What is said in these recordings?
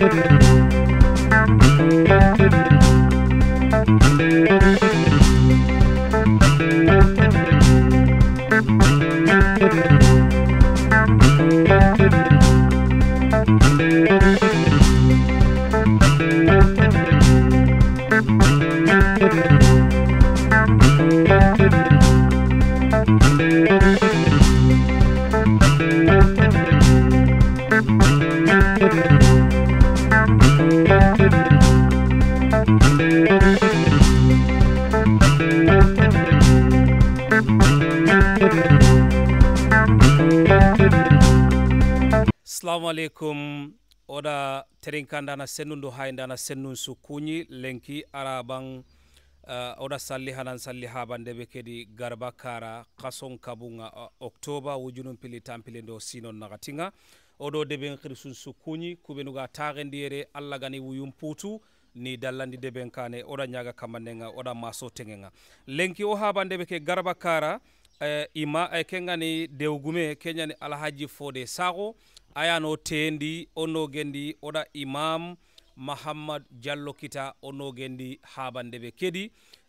Thank you. assalamu aleykum oɗa terinka dana sennundu hay dana sennun sukkuñi lenki araban uh, oɗa salli hanan salli habande ɓe garba kara kason kabuga uh, octobre wujunum pili tampili ndo sinon nagatiga oɗo deɓen hirsun sukkuñi kuɓenuga taxendiyere allah gani wuyum puutu ni dallandi deben kane oɗa ñaga kammannega oɗa maso tegega lenki o habandeɓe ke garba kara uh, ima uh, kegani dewgume keñani alhaji fode sago ayano tendi onno gendi oɗa imam mahammad diallo kita onno gendi habande bande kedi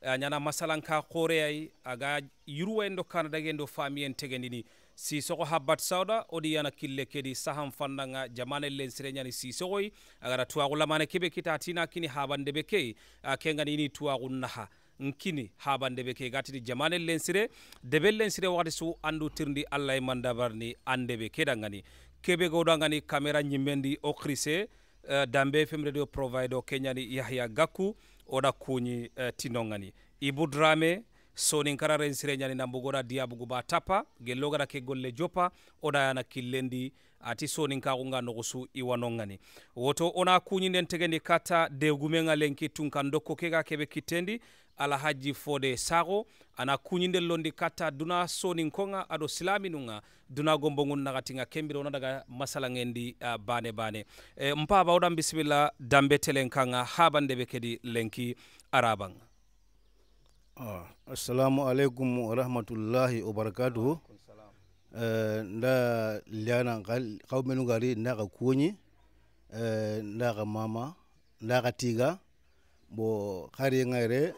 keedi ñana masalanka koreyay aga yurwa en do kanadague en faami en tegendini sisoko habat sawda oɗi yana kille kedi sahan fandanga jamane lensire ñani sisokoy agara tuwagu lamane keɓe kita tina kini habande ɓe ke kengani ini tuwagu naha nkini habande ɓe ke gatini jamane lensire debe lensire wakati su andu tirdi allah e mandabarni ande ɓe keɓe gowɗogani caméra ñimmendi o crisé uh, eh, dambe fm radio provide o keñani yahya gakku oɗa kuñi uh, eh, tinogani iboudrame sonin kara ren sire ñani nambugoɗa diyabugu ba tappa gellogaɗa keggolle joppa oɗa yana killendi ati sonin kaxunga noxusu iwanogani woto ona kuñi nden tegendi katta dewgumenga lenki tunkan dokko kega keɓe kittendi alhaji fode sago ana kuñidel londi katta duna soninkoga aɗo silaminunga duna bogun nagatinga kembira wona daga masala gendi uh, bane bane e, mpa bawɗan bisimilla dambe telen kaga habandeɓe kedi lenki araban ah, assalamu aleykum wa rahmatullahi wa barakatuhu e, nda liana kawmenugari ndaka kuñi e, ndaka mama ndaka tiga bo hari ngayre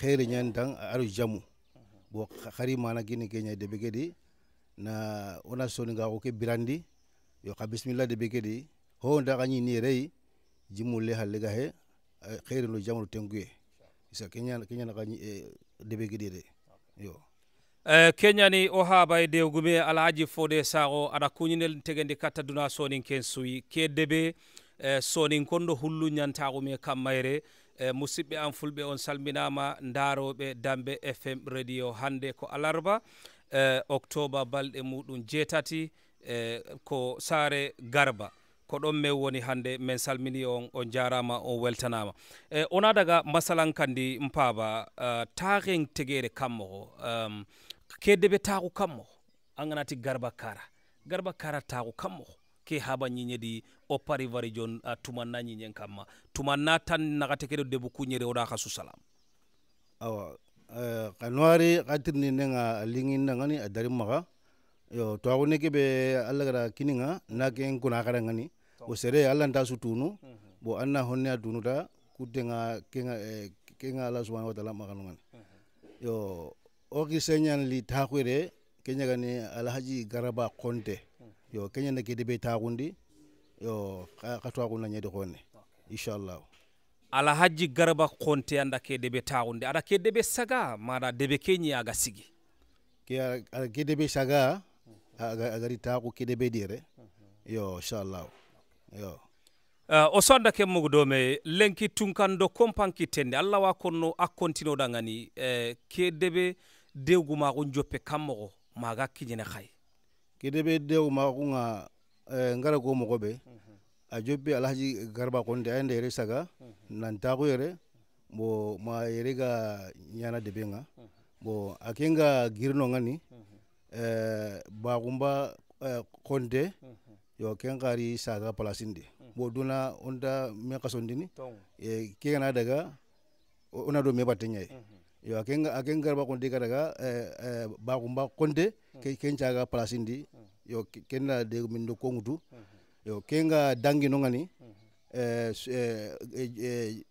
xere nyandang aru jamu bo khari mana gini kenya de begedi na ona soni ga ko ke birandi yo ka bismillah de begedi ho nda ga ni rei jimu le le ga he xere lu jamu tengue isa kenya kenya na ga ni de begedi de yo Uh, ni o haabay dewgume alhaji fode sago aɗa kuñinel tegendi katta duna sonin ken suyi ke debe uh, sonin kondo hullu ñantagume kammayre e musidɓe an fulɓe on salminama daroɓe dambe fm radio hande ko alarba e, octobre balɗe muɗum jeetati e, ko saare garba ko ɗon min woni hannde min salmini on o jarama o weltanama e ona daga masalan kandi paaba uh, e taaken tegere kammoko um, kedde ɓe taaku kammoko an ganati garba kara garba kara taaku kammoko ke haba ñiñedi o pari vari jon uh, tuma na ñiñen kamma tan naxate kedo debu kuñeri oda xa susalam awa uh, e, xa noari xa tirni nenga liŋindangani a dari maxa yo twaxune kebe alla gara kininga na ken kuna ngani wo sere allanta sutunu mm -hmm. bo anna na honne a dunuta kutenga kenga eh, kenga alla subhanahu wa taala maxanungani mm -hmm. yo wo xiseñan li taxuire ke ñagani alhaji garaba konte yo kenya na gede be taxundi yo xa twaxuna ñedi xone inchallah alhaji garba konte anda ke debe taxunde ada ke debe saga mara debe ke aga sigi ke ada ke debe saga agari taxu ke debe dire yo inchallah yo Uh, o sonda ke mugdome lenki tunkando kompanki tende allah wa konno a kontino dangani eh, ke debe dewgu mago joppe kammogo maga kiñene xaye ke debe deo ma ko eh, ngara ko mo be mhm. a jobbe alhaji garba ko nda ende re saga mhm. nan ta ko yere bo ma yere ga nyana debe nga mhm. bo akenga girno ngani eh, ba gumba eh, konde yo ken gari saga palasinde bo duna onda me kasondini e ke na daga ona do me batenya yo aken aken garba kon de daga eh, eh, ba kumba konde ke mm. ken caga place ndi mm. yo ken na de min do kongutu mm-hmm. yo kenga dangi no ngani mm-hmm. eh, eh, eh,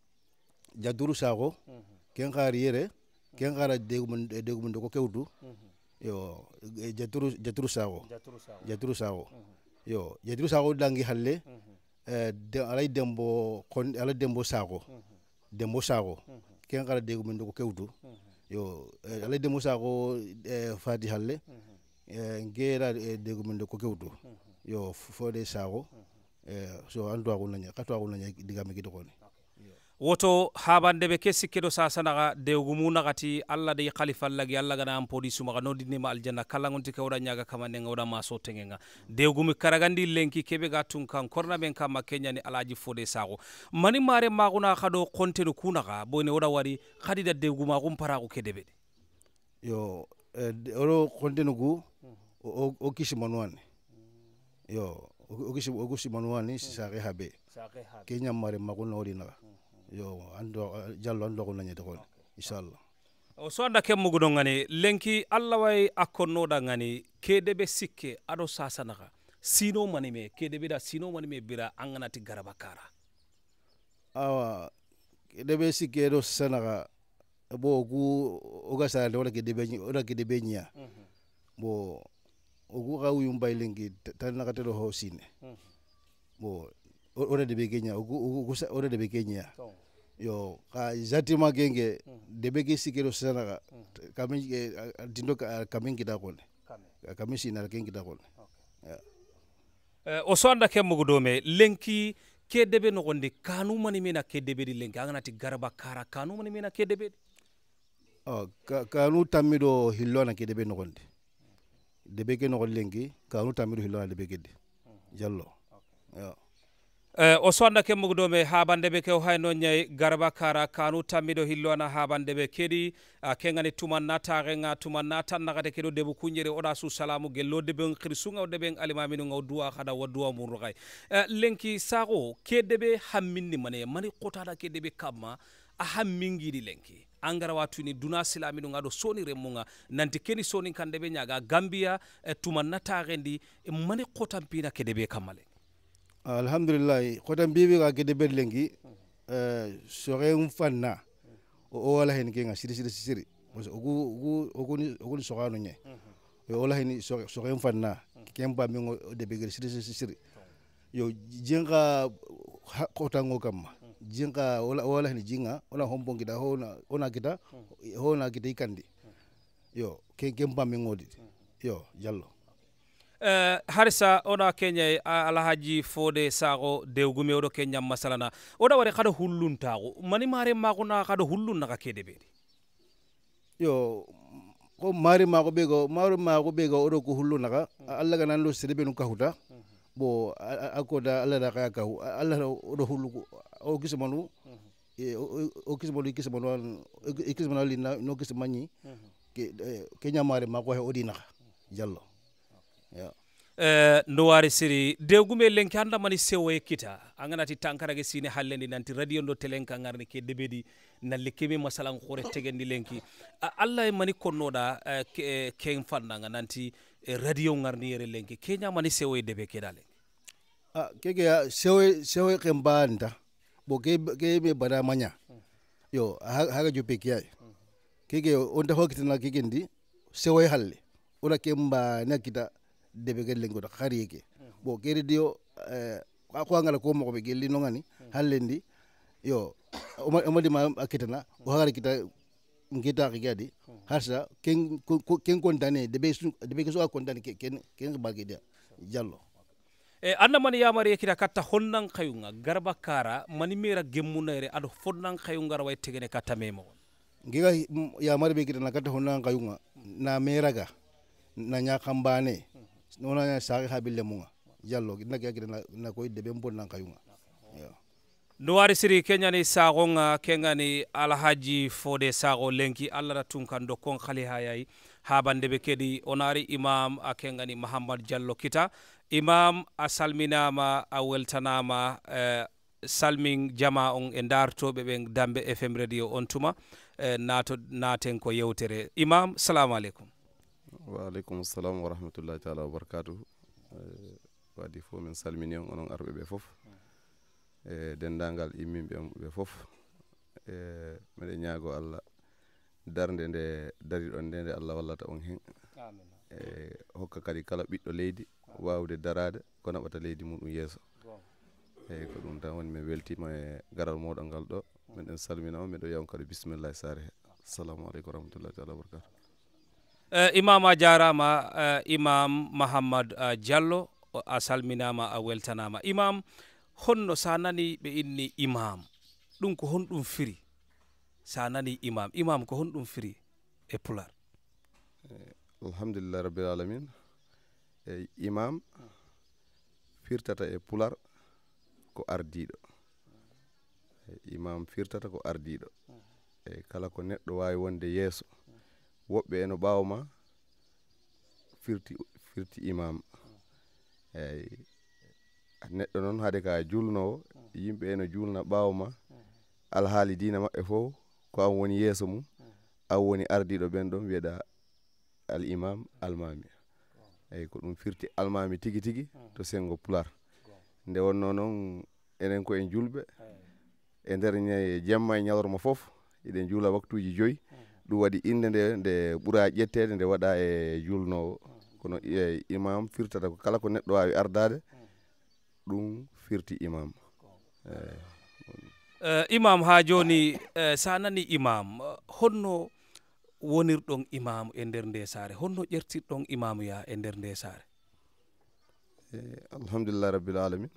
jaduru eh, sago ken khari yere ken khara de min de min do ko kewdu mm-hmm. yo jaduru eh, jaduru sago jaduru sago yo jaduru sago dangi halle eh, de alay dembo kon alay dembo sago dembo sago ken kara degu men doko kewdu yo eh, alay de musa ko eh, fadi halle eh, ngera degu men doko kewdu yo fo de sago so andu ko nanya katwa ko nanya digame kidokoni woto habande be ke sikkeɗo sasanaxa mu naxati allah de i xalifallagi allah gana an podi sumaxa no dinnima aljanna kallangonti ke woda ñaga kamanenga woda maso tengenga dewgumi karagandi lenki kebe ga tun kan korna men kamma keñani alaji fode saxo mani mare maxuna xado xontenu kunaxa boyne woda wari xadida dewgumaxum paraxu ke deɓe yo eh, oɗo xontenugu o kisimanuwani yo o kisimanuwani saxe habe ke ñammare maxu na yo ando jallo an dogo nañede kono inchallah o so anda kemmugu ɗon gani lenki allah way akkonnoɗa gani kedeɓe sikke aɗo sasanaka sino manime kedeɓe da sino mani me bira an ganati garaba kara awa kedeɓe sikke ɗo sasanaka bo o gu ogu oga sarade oɗa kedeɓe oɗa kedeɓe ñiya mm-hmm. bo ogu xa wuyum bay lenki tanaka teɗo ho sine mm-hmm. bo ore debe kenya ugusa ore debe kenya yo ka zati magenge debe ke kero sana ka kami dindo eh, kami kita kone kami na kengi kita kone eh, oso anda kemo gudome lenki ke debe no gonde kanu mani mena ke debe di lenki angana ti garba kara kanu mani mena ke debe o ah, kanu tamido hillona ke debe no gonde debe ke no lenki kanu tamido hillona debe ke hmm. jallo yo Eh, o sowanna kemmugdome habandeɓe kew hay noon ñayi garba kara kanu tammiɗo hilloana habandeɓe keeɗi a kegani tumanna taxenga tumanna tannaxate keɗo deɓo kuñere oɗa su salamu gelloɗe ɓen xir sugawɗe ɓen alimamino gaw duwa xaɗa wa duwa muru xay eh, lenki saxo ke deɓe hamminni mane mani xotaɗa ke deɓe kamma a hammingiɗi lenki angarawatuni duna silamino gaɗo soni remmuga nanti keni soni kandeɓe ñaga gambiya eh, tumanna taxendi mani xotanpina ke deɓe kamma le alhamdulillahi xota bibi ga gede bed lengi uh, sore um fanna o o wala hen genga siri siri siri ogu ogu ogu ni ogu ni sore no nye yo wala hen sore sore um fanna kemba mi ngo siri siri siri yo jenga kota ngo jinga wala wala hen jinga ona hombongi da hona ona kita hona kita ikandi yo kemba mi di yo jallo Eh, harisa ona kenya alahaji fode sago dewgume oɗo ke ñam masalana oɗa wari haɗa tago mani mare mago na kado hullun naka kede ɓeɗi yo ko mari mago bego go mari mago bego odo oɗo ko hullu naga allah ganan lo sede ɓenu kahuta bo akoda allah da kaya kahu allah odo hullu o kisimanu e, o kisimanu kisimanu kisimanu ali no kisimañi mhm. ke eh, mari mago he odi naka jallo yeah. Uh, nowari siri dewgume lenke handamani sewoye kita anganati tankarage sine hallendi nanti radio ndo telen ka ngarni ke debedi nalle keme masalan hore tegendi lenki allah e mani konnoɗa eh, ke, eh, ken fannanga nanti eh, radio ngarni yere lenki keñamani sewoye e debe keɗa lenki keke sewoye sewoye ken banta bo ke me bada maña yo haga jope kiyay keke on ta kitana keke sewo sewoye halle ona ke mba nakita debe gelle ngoda khariyeke bo keri dio eh, ko ngala ko mo be gelli no ngani hallendi yo o modi ma akitana o hagari kita ngita rigadi harsa ken ken kontane debe debe ke so kontane ken ken bagi dia jallo e eh, anna mani yamari kita katta honnan khayunga garba kara mani mera gemmunere ado fonnan khayunga rawa tegene katta memo ngiga yamari be kita na katta honnan khayunga na meraga na nyakambane nona ya ha bille munga yallo na ga gidana na koy de bembo nan kayunga nuwari siri kenyani sagonga kengani alhaji fode sago lenki allah da tun kan dokkon khali hayayi habande be kedi onari imam a kengani mahamad diallo kita imam a salminama a weltanama eh, salmin jama on e dartoɓe ɓen dambe fm radio on tuma eh, nato naten ko yewtere imam salamu aleykum waaleykum salam wa rahmatullahi taala wa barkatu eh, waadi fof min salmini on onon arɓe ɓe fof e eh, denndangal imminɓe ɓe fof eh, e miɗen ñaago allah darde nde dari ɗon nde nde allah wallata on heen e hokka kadi kala ɓiɗɗo leydi waawde darade ko naɓata leydi muɗum yeeso eyi ko ɗum tan woni min weltima e garal moɗol ngal ɗo miɗen salmina on miɗo yawn kadi bisimillahi sare he assalamu aleykum wa rahmatullahi taala wa barkatu Eh, imam a jarama eh, imam mahammad eh, diallo a salminama a weltanama imam honno sa nani ɓe inni imam ɗum ko honɗum firi sa nani imam imam ko honɗum firi e pular alhamdulillah rabbilalamin e imam firtata e pular ko ardiɗo e imam firtata ko ardiɗo e kala ko neɗɗo wawi wonde yesso woɓɓe e no ɓawma ma firti firti imam eyi neɗɗo noon hade ka julnowo yimɓe e no julna ɓawma ma alhaali dina maɓɓe fof ko an woni yeeso mum an woni ardiɗo ɓen ɗon wiyeɗa al imam almami eyi ko ɗum firti almami tigi tigi to sengo pular nde wonno noon enen ko en julɓe e nder jemma e ñalorma fof eɗen juula waktuji joyyi ɗum waɗi inde nde nde ɓura ƴettede nde waɗa e yulnowo kono e imam firtata ko kala ko neɗɗo wawi ardade ɗum firti imam e, imam ha joni e, sa nani imam honno wonirɗon imam e nder nde saare honno ƴertirɗon imamu ya e nder nde saare alhamdulillah rabbil alamin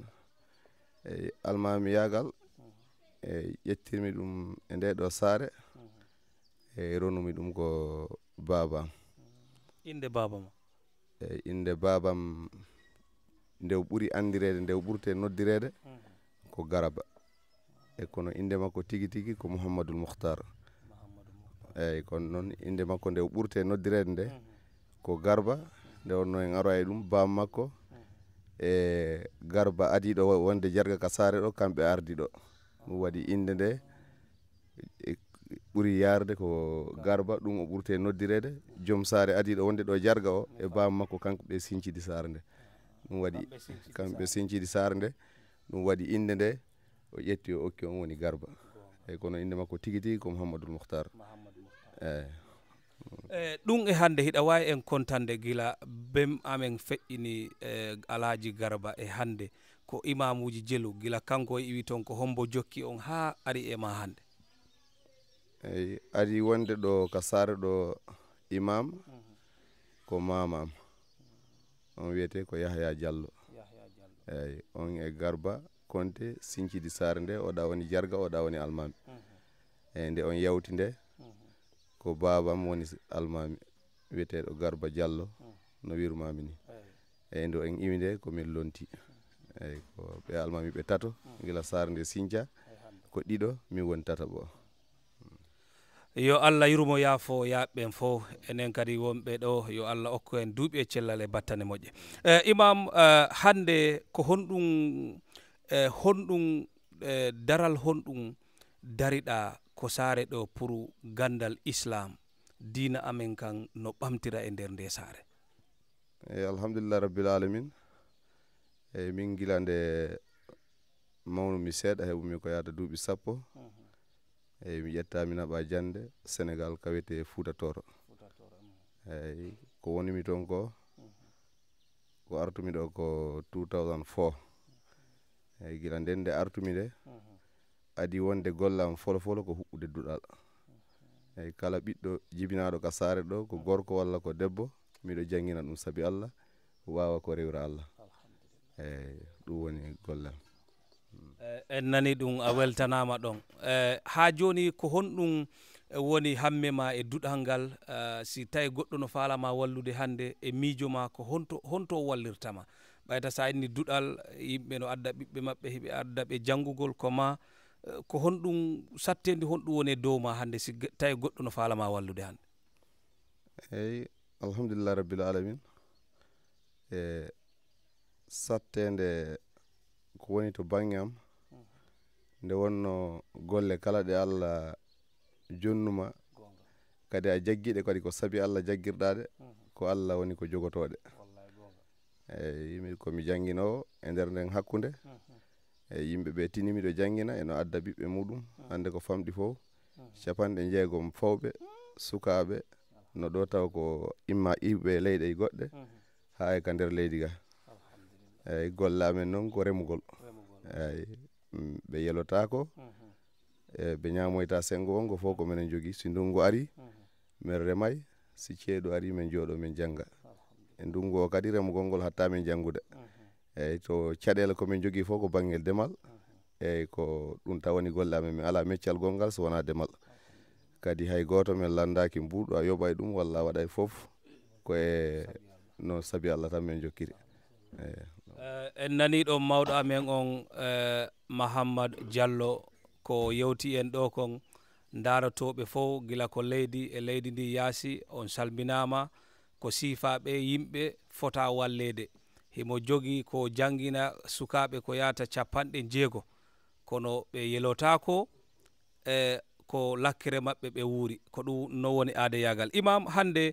eyi almami yagal e ƴettirmi ɗum e nde ɗo saare e eh, ronumi ɗum ko babam inde babam eyi eh, inde babam nde ɓuri andirede nde o ɓurte noddirede mm. ko garaba e kono inde makko tigi tigi ko mouhammadoul mouhtar eyi eh, e kono noon inde makko nde o ɓurte noddirede nde mm. ko garba nde wonno en aro e ɗum bam makko mm. e garba adiɗo wonde jarga ka saare ɗo kamɓe ardi ɗo ɗum waɗi inde nde e ɓuri yarde ko garba ɗum o ɓurte noddirede joom saare adiɗo wonde ɗo jarga o e bam makko kanko ɓe sincidi saare nde ɗum waɗi kamɓe sincidi saare nde ɗum waɗi inde nde o ƴetti o okki on woni garba eyi kono inde makko tigi tigi ko mouhammadoul mouhtar eyi eyi ɗum e hannde hiɗa wawi en kontande gila bem amen feƴƴini e alaaji garba e hannde ko imamuji jelu gila kanko e iwi toon ko hombo jokki on haa ari e ma hannde eyi ari wonde ɗo ka saare ɗo imam ko mamam on wiyete ko yahya diallo eyi on e garba konte sincidi saare nde oɗa woni jarga oɗa woni almami eyi mhm. nde on yawti nde mhm. ko babam woni almami wiyeteɗo garba diallo mhm. no wirmami ni eyi nde en imi nde komin lonti eyi ko ɓe almami ɓe tato gila saare nde sinthia ko ɗiɗo min woni tata bo yo allah yurmo yaafo yaɓɓen fo enen kadi wonɓe ɗo yo allah okku en duuɓi e cellal e battane moƴƴe e imam e, hannde ko honɗum e honɗum e daral honɗum dariɗa ko saare ɗo pour gandal islam diina amen kan no ɓamtira e nder nde saare eyi alhamdulillah rabbil alamin eyi min gila nde mawnu mi seeɗa heɓumi ko yaada duuɓi sappo uh mhmm. -huh. eyyi eh, mi ƴetta mi naɓa jande sénégal kawete wiyete fouta toro mm. eyyi eh, ko wonimi toon ko ko artumi ɗo ko 2004 eyyi gila nden nde artumi nde adi wonde gollam folo folo ko huɓɓude duɗal eyyi eh, kala ɓiɗɗo jibinaɗo ka saare ɗo ko gorko walla ko debbo miɗo jangina ɗum saabi allah wawa ko rewra allah eyyi ɗum woni gollem Eh, en nani ɗum a weltanama ɗon ha eh, joni ko honɗum eh, woni hamme ma e duɗal ngal si tawi goɗɗo no falama wallude hannde e miijo ma ko honto honto o wallirtama ɓayta sa inni duɗal yimɓe no adda ɓiɓɓe maɓɓe heɓe adda ɓe janngugol koma ko honɗum sattede honɗum woni e dow ma hannde si tawi goɗɗo no falama wallude hannde eyi alhamdulillah rabbil alamin e sattede ko woni to baŋngeam nde wonno golle kala ɗe allah jonnuma kadi a jaggiɗe kadi ko sabi allah jaggirɗaɗe ko allah woni ko jogotoɗe eyi yimi komi o e nder nden hakkunde eyi yimɓe ɓe tinimiɗo janggina eno adda ɓiɓɓe muɗum hannde ko famɗi fof capanɗe jeegom fawɓe sukaaɓe no ɗo taw ko imma iɓɓe leyɗe e goɗɗe haa e ka nder leydi ga eyi golle amen noon ko remugol eyi ɓe yelotako e ɓe ñamoyta sengo ngo fof ko minen jogui si ndungu ari min remay si ceeɗu ari min jooɗo min janga e ndungu o kadi remugol ngol hatta min jangude eyyi to caɗele min jogii fof ko banggel ndemal eyyi ko ɗum tawani golle amen min ala meccal gongal so wona ndemal kadi hay goto min landaki mbuɗo a yoɓa e ɗum walla a waɗa fof ko e no sabi allah tan min jokkiri eyyi eh. eh, en nani ɗo mawɗo amen on eh, mahammad diallo ko yewti en ɗo kon ndaratoɓe fof gila ko leydi e leydi ndi yaasi on salminama ko sifaɓe yimɓe fota wallede himo jogi ko jangina sukaɓe ko yata capanɗe jeego kono ɓe yelotako e ko lakkere mabɓe ɓe wuuri ko ɗum nowoni aade yagal imam hande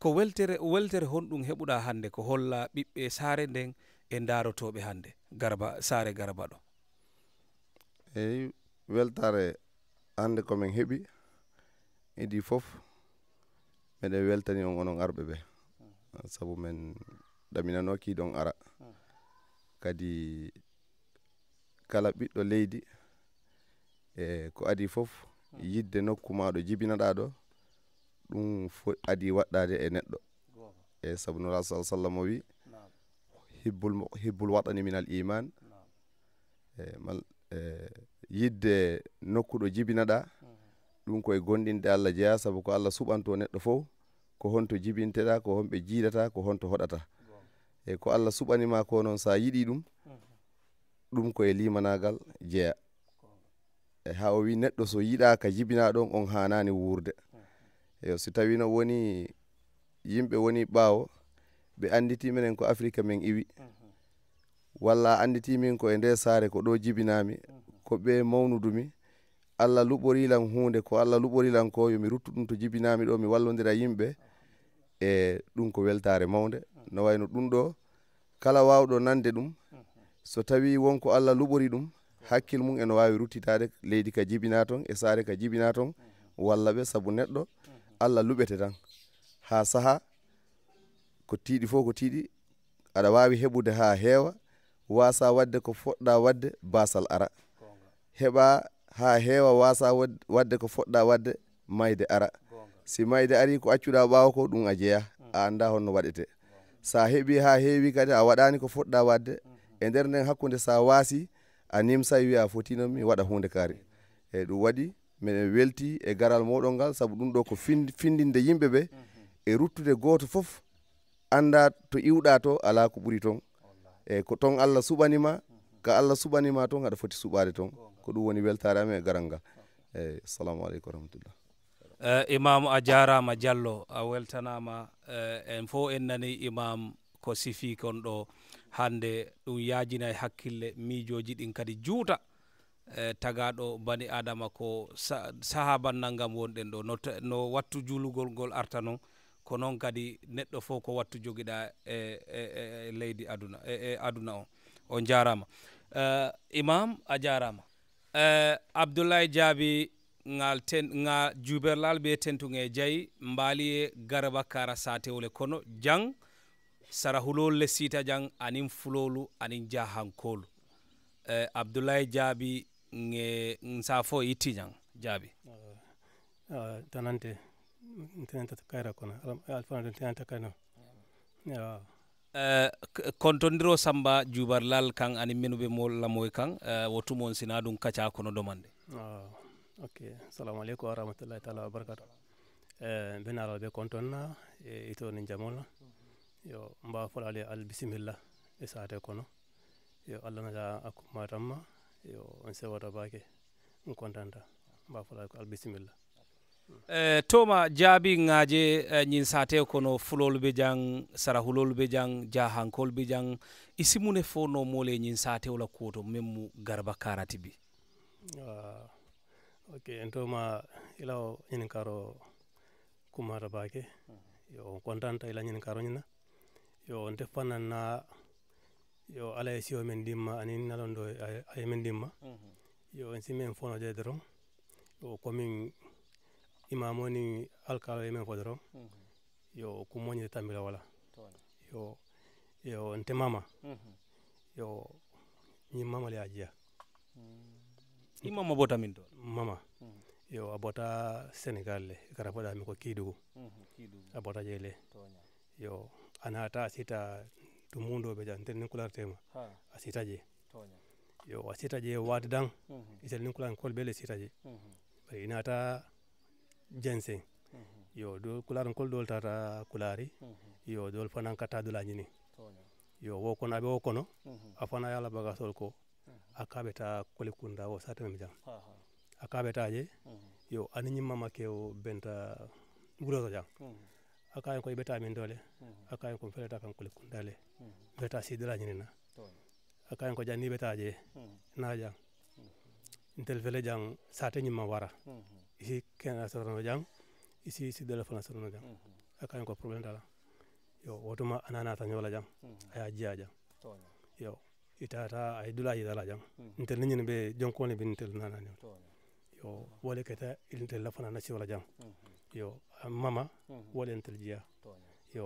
ko weltere weltere honɗum heɓuɗa hande ko holla ɓiɓɓe saare nden e ndarotoɓe hande garba saare garba ɗo eyi weltare hannde komin heɓi idi fof meɗen weltani on onon arɓe ɓe sabu men ɗaminano kiiɗon ara kadi kala ɓiɗɗo leydi e ko adi fof yidde nokku maɗo jibinaɗaɗo ɗum fo adi waɗɗade e neɗɗo e sabu no rasul sallam o wi hibbul hibbul waɗani minal iman e mal E, yidde nokku ɗo jibinaɗa ɗum koye gonɗinde allah jeeya sabu ko allah suɓanto neɗɗo fof ko honto jibinteɗa ko honɓe jiidata ko honto hoɗata eyi ko allah suɓanima ko noon sa yiɗi ɗum ɗum koye limanagal jeeya e ha o wi neɗɗo so yiɗa ka jibina ɗon on hanani wurde eyo si tawino woni yimɓe woni ɓawo ɓe anditi minen ko afrique men iwi mm -hmm. walla annitimin ko e nde sare ko ɗo jibinami ko ɓe mawnudumi allah luɓorilan hunde ko allah luɓorilan ko yomi ruttu ɗum to jibinami ɗo mi wallodira yimɓe e ɗum ko weltare mawde no wayno ɗum ɗo kala wawɗo nande ɗum so tawi wonko allah luɓori ɗum hakkil mum ene wawi ruttitade leydi ka jibina ton e sare ka jibina ton walla ɓe saabu neɗɗo allah luɓete tan ha saaha ko tiiɗi fof ko tiiɗi aɗa wawi heɓude ha heewa wasa wadde ko foɗɗa wadde basal ara heɓa ha heewa wasa wadde ko foɗɗa wadde mayde ara si mayde ari ko accuɗa ɓaawa ko ɗum a jeeya a annda honno waɗete sa heɓi ha heewi kadi a waɗani ko foɗɗa wadde e nder nden hakkude sa waasi a nimsay wiya fotino mi waɗa hunde kaari eyi ɗum waɗi miɗen welti e garal moɗon ngal saabu ɗum ɗo ko findinde yimɓe ɓe e ruttude goto fof anda to iwɗa to ala ko ɓuuri toon eyyi ko ton allah suɓanima ka allah suɓanima ton aɗa foti suɓade ton ko ɗum woni weltare amen e garal ngal eyyi assalamu aleykum wa rahmatullah Uh, imam a jarama diallo a weltanama uh, en fo en nani imam ko sifi kon ɗo hande ɗum yajina e hakkille miijoji ɗin kadi juuta uh, tagaɗo bani adama ko sa sahabannal ngam wonɗen ɗo no, no wattu julugol ngol arta noon ko noon kadi neɗɗo fof ko wattu jogiɗa e, e, e, e leydi aduna e aduna o o jarama eh, imam a jarama eh, abdoulaye jaabi ngal ten nga juberlal ɓe tentuge jayi mbaali e garaba kara satewle kono jang sara hulol le siita jang anin fulolu anin jahankolu eh, abdoulaye jaabi e sa fo itti jang jaabi tanante uh, uh, tenanta kayra kono alfana ɗon tenanta kayno kontondiro samba juubar lal kan ani minu ɓe mo lamoy kan eh, wo tumon sina ɗum kaca kono domande oh, ok assalamu aleykum wa rahmatullahi taala wa barakatu eh, mbenaraɓe ɓe kontonna e itoni jamolna yo mbawa folale al bisimilla e saate kono yo allah naga akkumatamma yo on sewata bake on contanta mbawa folale ko al bisimilla Eh, toma jaabi ŋaaje eh, ñin sate kono fulolu be jaŋ sarahulolu be jaŋ jahankolu be jaŋ i simune fo no moole ñin satewola kuwo to meŋ mu garba karati bi ah, ok en toma ilawo ñininkaro kumata baake yo on contanta ila ñininkaro ñinna yo on te fananna yo alaye siwo men dimma anin nalondo aye men dimma mhm. yo en simen fono jeyderon yo commune imamo ni alkalo ye min mhm. fɔ yo ku tambila wala yo yo nte mama mhm. yo ñi mama le a jiya i mama bota min to mama yo a bota senegal le gara fo dami ko kiidugu a bota je le yo a naata a sita mundo be ja ntel nin tema a sita je yo a sita je waati dan itel nin kulan kol be le sita je bari i naata jense mm-hmm. yo do kularan kol dol tata kulari mm-hmm. yo dol fanan kata dula nyini yo wo kono abe wo kono mm-hmm. afana yala baga sol ko a -hmm. akabe ta kolikunda wo sata mi jam akabe ta je yo ani mama ke o benta buroto jam a -hmm. ko beta min dole a -hmm. akaye ko feleta kan kunda le beta si dola sidula nyini na akaye ko jani beta je na jam intel fele jang sata wara ici kenga sarano jang ici ici dala fana sarano jang mm -hmm. aka ko problem dala yo wotuma anana ta nyola jang mm -hmm. aya jiya yo itata ay dula yi dala jang mm -hmm. ntel ni be jonko ne bin tel nana ne yo wale kata il la fana na ci wala jang mhm. yo mama mm -hmm. wale ntel jiya tonya yo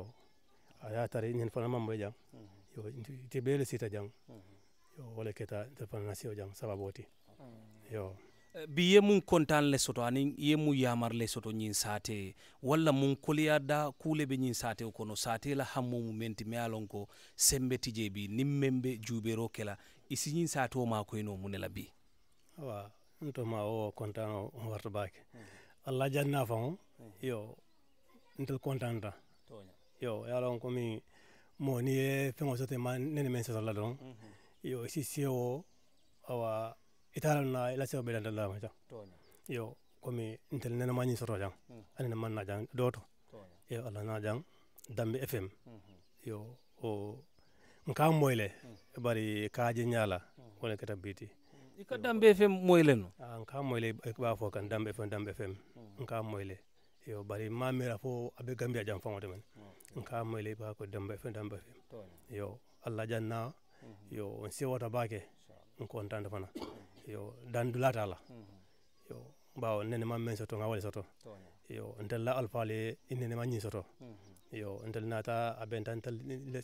aya tare nyen fana mamba jang mm -hmm. yo te bele sita jang mm -hmm. yo wale kata ntel fana na ci jang sababoti mm -hmm. yo ye mun kontan le soto ani ye mu yamar le soto ñin sate walla mun koliya da kule be ñin sate kono sate la hammu mu menti me alon ko sembe tije bi nim be jubero kela isi ñin sate o ma koy no mun la bi wa nto ma o kontan o warta baake allah janna fa yo ntel kontan ta yo ya lon ko mi mo ni e fengo sote ma nene men soto la don yo isi seo awa itala na ila sio bela ndala ma to yo komi intel nena ma nyi jang mm. ani na man na jang doto yo ala na jang dambe fm mm-hmm. yo o nka moyle mm. bari kaaje nyala mm. wala kata biti ika dambe fm moyle no nka moyle e, ba fo kan dambe fm dambe fm nka moyle yo bari mamira fo abe gambia jang famo temen nka moyle ba ko dambe fm dambe fm yo alla janna mm-hmm. yo on siwata bake on kontante fana yo dandulata la mm-hmm. yo bawo nenema men soto nga wale soto mm-hmm. yo ntel la alfa le inenema ñin soto yo ntel nata a benta ntel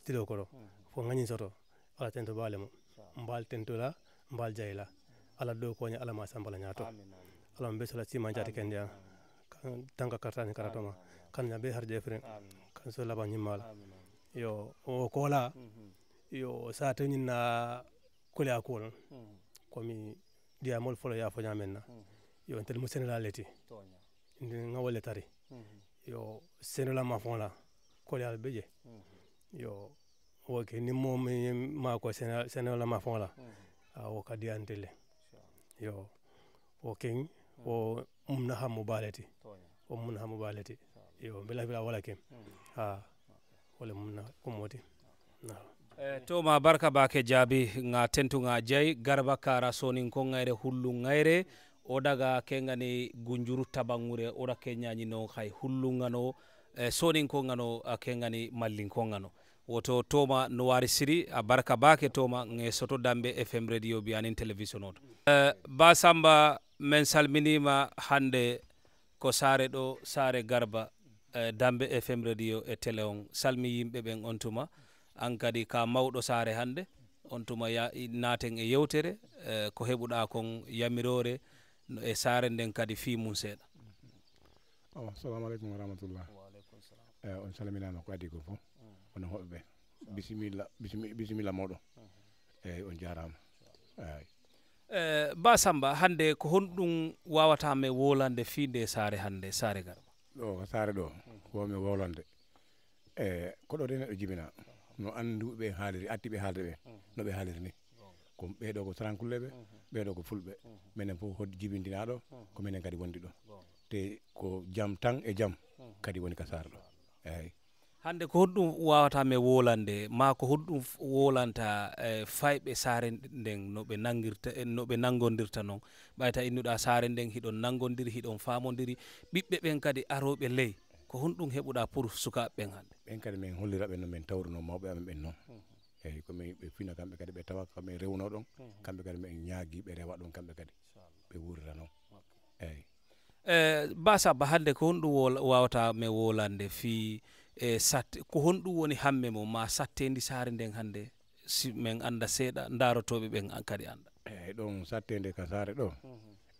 tilo koro mm-hmm. fo nga ñin soto ala tento baale mu mbaal tento la mbaal jayi la ala do koña ala ma sambala ñato ala mbe sola sima jaati kende ya tanga kartani karatoma kan ñabe harje fren kan so laba ñimmala yo o kola yo sa teñin na kole komi diyamol folo ya fanya men na mm-hmm. yo entel mu sénégal leti nga wole tari mm-hmm. yo sénégal ma fon la kolyal be je mm-hmm. yo wo ke ni mo mi ma ko sénégal ma fon la a wo ka diyantele yo wo ken wo mna ha mubaleti wo mna ha mubaleti yo bila bila wala kem ha wala mna ko moti na Eh, toma barka bake jaabi ga tentuga diay garba kara sonin ko gayre hullugayre o daga kegani gunjuru tabangure oɗa ke ñañino hay hullugano e eh, sonin ko gano kegani mallin ko gano woto toma no wari siri a barka bake toma e soto dambe fm radio biyanin télévision oto eh, ba samba min salminima hande ko sare ɗo sare garba dambe fm radio e télé on salmi yimɓe ɓen on tuma mm. an kadi ka mawɗo saare hannde on tuma naaten e yewtere e, ko heɓuɗa kon yamirore e saare nden kadi fi mum seeɗa o assalamu aleykum wa rahmatullah eyi e, on calminama ko adi ko fof wono hoɓeɓe bisimilla bisimilla mawɗo eyyi on jarama eyi e, ba samba hannde ko hon ɗum wawatame wolande fiinde saare hannde saare garba ɗo saare ɗo wowmi wolande e ko ɗo de neɗɗo jibina no annduɓe haaliri attiɓe haalde ɓe mm. no ɓe haaliri ni oh. ko ɓeeɗo ko trankulleɓe mm-hmm. ɓeeɗo ko fulɓe mm-hmm. minen fof hod jibindinaɗo mm-hmm. ko minen kadi wondi ɗo te ko jaam tan e jaam kadi woni kasara ɗo eyyi hannde ko hoɗɗum wawata me wolande ma ko hoɗɗum wolanta e fayɓe saare nden noɓe nangirta noɓe nangodirta noon ɓayta innuɗa saare nden hiɗon nangodiri hiɗon famodiri ɓiɓɓe ɓen kadi aroɓe ley ko honɗum heɓuɗa pour sukaɓe ɓen hannde ɓen kadi min hollira e ɓen no min tawruno mawɓe amen ɓen noon eyi komin ɓe fina kamɓe kadi ɓe tawa komin rewno ɗon kamɓe kadi min ñaagui ɓe rewa ɗon kamɓe kadi ɓe wurira noon eyi e, basaba hannde ko honɗum wawata mi wolande fi e satte ko honɗum woni hamme mo ma sattendi saare nden hannde si min annda seeɗa darotoɓe ɓen kadi annda eyyi ɗon sattede ka saare ɗo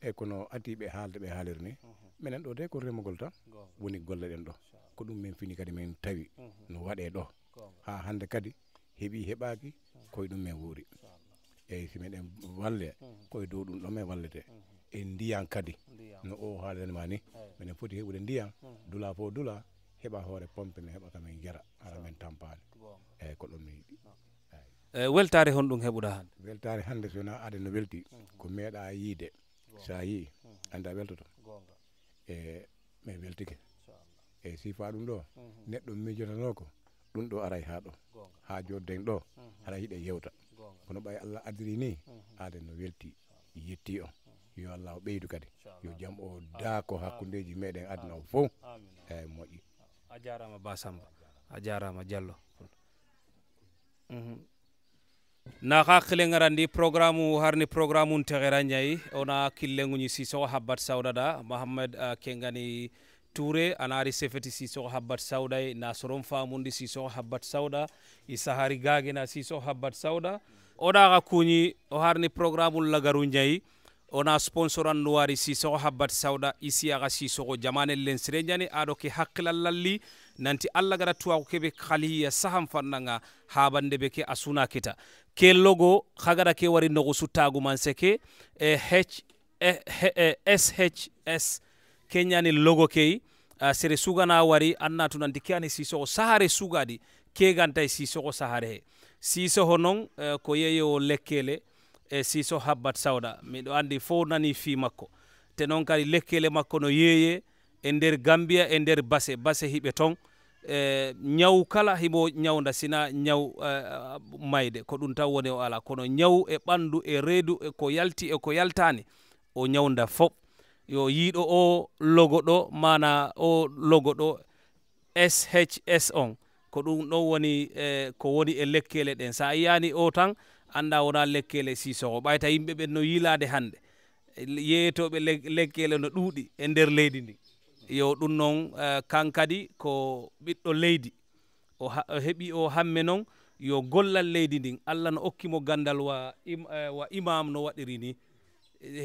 e kono atiɓe haalde ɓe haalir ni minen ɗo de ko remugol tan woni golle ɗen ɗo ko ɗum min fini kadi min tawi mhm. no waɗe ɗo ha hande kadi heeɓi heɓaki koye ɗum min wuuri eyyi si meɗen walle mhm. koye dow ɗum ɗo min wallete mhm. e ndiyan kadi no o ma ni minen foti heɓude ndiyan dula fo dula heɓa hoore pompe mi heɓa kamin jara ara min tampani eyyi ko ɗum mi yiɗi e, weltare hon ɗum heɓuɗa hannde weltare hannde so wona no welti ko meeɗa yiide sa yii anda weltoto e ma weltike eyyi si fa ɗum ɗo mhm. neɗɗo mijotano ko ɗum ɗo aray ha ɗo ha jodden ɗo mhm. aɗa yiiɗa yewta kono ɓay allah addiri ni mhm. aden no welti yetti o yo allah o ɓeydu kadi yo jaam o daako hakkudeji meɗen adna o fof eyyi moƴƴi a jarama ba samba a jarama diallo naxa xelengarandi programme harni programme un na soron famundi sisoxo habat sauda i sahari gagena sisoxo habat sauda oɗaxa kuñi o harni programme un lagaru ñayi ona sponsor an nuwari sisoxo habat sauda i siyaxa sisoxo jamane len sirenjani aɗo ke haqqilallalli nanti allah gara tuwaxu keɓe sahan be ke a suna kita ke logo xagada ke wari noxu sutagumanse ke eh, h eh, eh, shs ke logo key uh, ah, sere sugana wari an natunandi ke ani sisoxo sahare sugadi ke gantay sisoxo sahare he sisoxo non eh, ko yeyewo lekkele e eh, siso habbat sawda miɗo andi fo nani fi makko te non kadi lekkele makko no yeeye e nder gambia e nder base base hiɓe ton e ñaw kala himo ñawda sina ñaw e, mayde ko ɗum taw woni o ala kono ñaw e ɓandu e reedu e ko yalti e ko yaltani o ñawda fof yo yiiɗo o logoɗo mana o logoɗo shs on ko ɗum ɗon woni e ko woni e lekkele ɗen sa yiyani o tan anda wona lekkele sisogo ɓayta yimɓeɓe no yilade hande yeyetoɓe lekkele no ɗuuɗi e nder leydi ndi yo ɗum noon uh, kan kadi ko ɓiɗɗo leydi o heɓi o hamme noon yo gollal leydi ndin allah no okki mo gandal wa im, uh, wa imam no waɗiri ni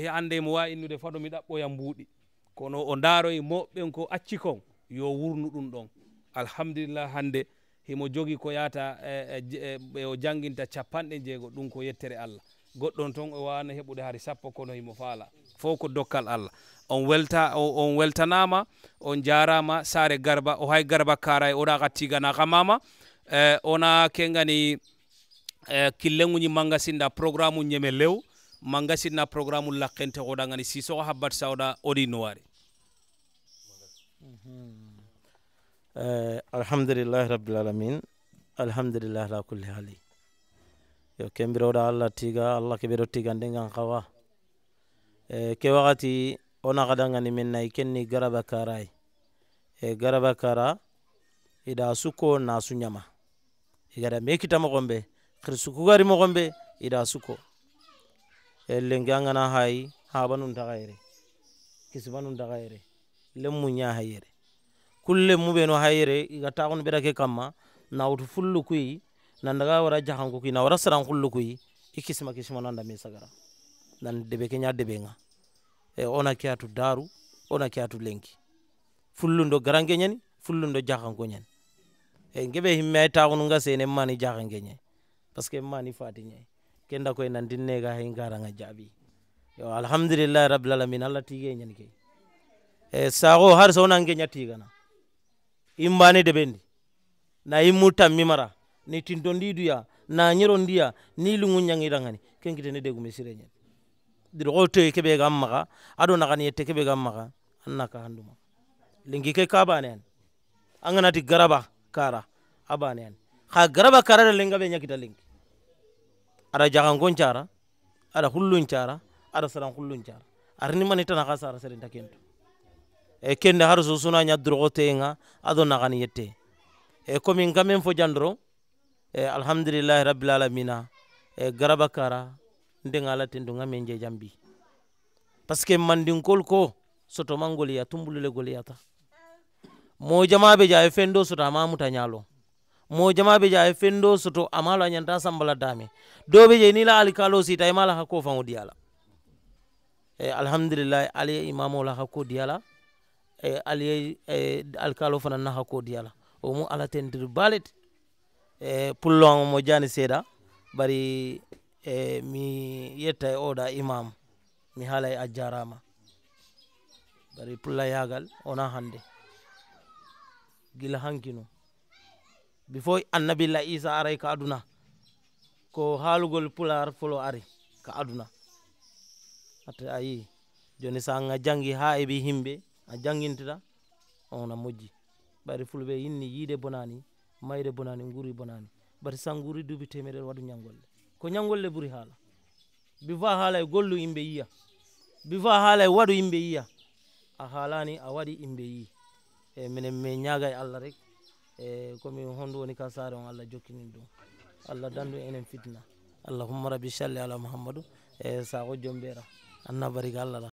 hannde mo wawi innude fado mi ɗaɓɓoya mbuuɗi kono o ndaaroye moɓɓen ko acci kon yo wurnu ɗum ɗon alhamdulillah hannde himo jogi ko yaata eh, eh, eh, o janginta capanɗe jeego ɗum ko yettere allah goɗɗon toon o wawana heɓude hari sappo kono himo faala fo ko dokkal allah on welta on weltanama on jarama sare garba o hay garba kara e oɗa ka tigana ka mama ona kengani e killenguñi magasinɗa programme u ñeme lew magasinɗa programme u lakkente oɗa gani sisoko habbat sawɗa oɗi nowari eh, alhamdulillahi rabbil alamin alhamdulillah ala kulli haali yo kembiroɗa allah tiga allah keɓeɗo tigandengan kawa e ke wakati wo naxadangani min nayi ken ni garaba karayi e garaba kara ida suko na su ɲama igada me kita moxon be ida suko e lenki a ngana hayi habanun taxa yere kisibanun taxa yere lemmu ɲa hayere kulle mu beno hayere iga taxun beda ke kamma nawutu fullu nandaga wara jahan ko kina wara saran kullu kui ikisma kisma nanda me sagara nan debe kenya debe nga e ona kiatu daru ona kiatu lenki fullu ndo garange nyani fullu ndo jahan ko nyani e ngebe himme ta nga sene mani jahan jahange nyani que mani fati nyani kenda koy nan dinne ga hay ngara nga jabi yo alhamdulillah rabbil alamin allah tige nyani ke e sago har sawna nge nyati gana imbani debendi na imuta mimara ni duya na ñirondiya ni lungu ñangirangani ken kitene degume sireñen dirgo ke keɓe gam maxa ado naxani yette keɓe gam maxa an naka handuma lingi ke ka bane an an garaba kara a bane an garaba kara da lenga banyak kita lingi ada jangan goncara ada hulun cara ada serang hulun cara arini manitana xa sara serenta kentu e kende har susuna ña durgo toyenga ado yette e commin kamen fo eh, alhamdulillahi rabbil alamina eh, garaba kara ndin alatin dunga men je jambi parce que mandin kol ko soto mangol ya tumbulule gol ta mo jama be jaye fendo soto ama muta nyalo mo jama be jaye fendo soto amalo nyanta sambala dame do be je nila alikalo sita imala hako fango diala e eh, alhamdulillah ali imamo la hakko diala e ali e kalo fa na hakko diala o mu ala tendir balet e pullo am mo jani seeɗa bari e mi yetta e oɗa imam mi haalay e a jarama bari pulla yagal ona hande gila hankino before annabillah isa aray ka aduna ko haalugol pular folo ari ka aduna hatta ayi joni sa a jangi ha eɓi himɓe a jangintita ona mojji bari fulɓe yinni yiide bonani mayre bonani nguuri bonani bati sa nguuri duuɓi temedere waɗu ñangolle ko ñangolle ɓuri haala biva haala e gollu yimɓe yiya bi fa haala e waɗu yimɓe yiya a haalani a waɗi yimɓe yi e minen min ñaaga e allah rek e komin hondu woni ka saare on allah jokkinin ɗum allah dandu enen fitna allahumma rabbi salli ala muhammadou e sago joom mbera annabariga allah la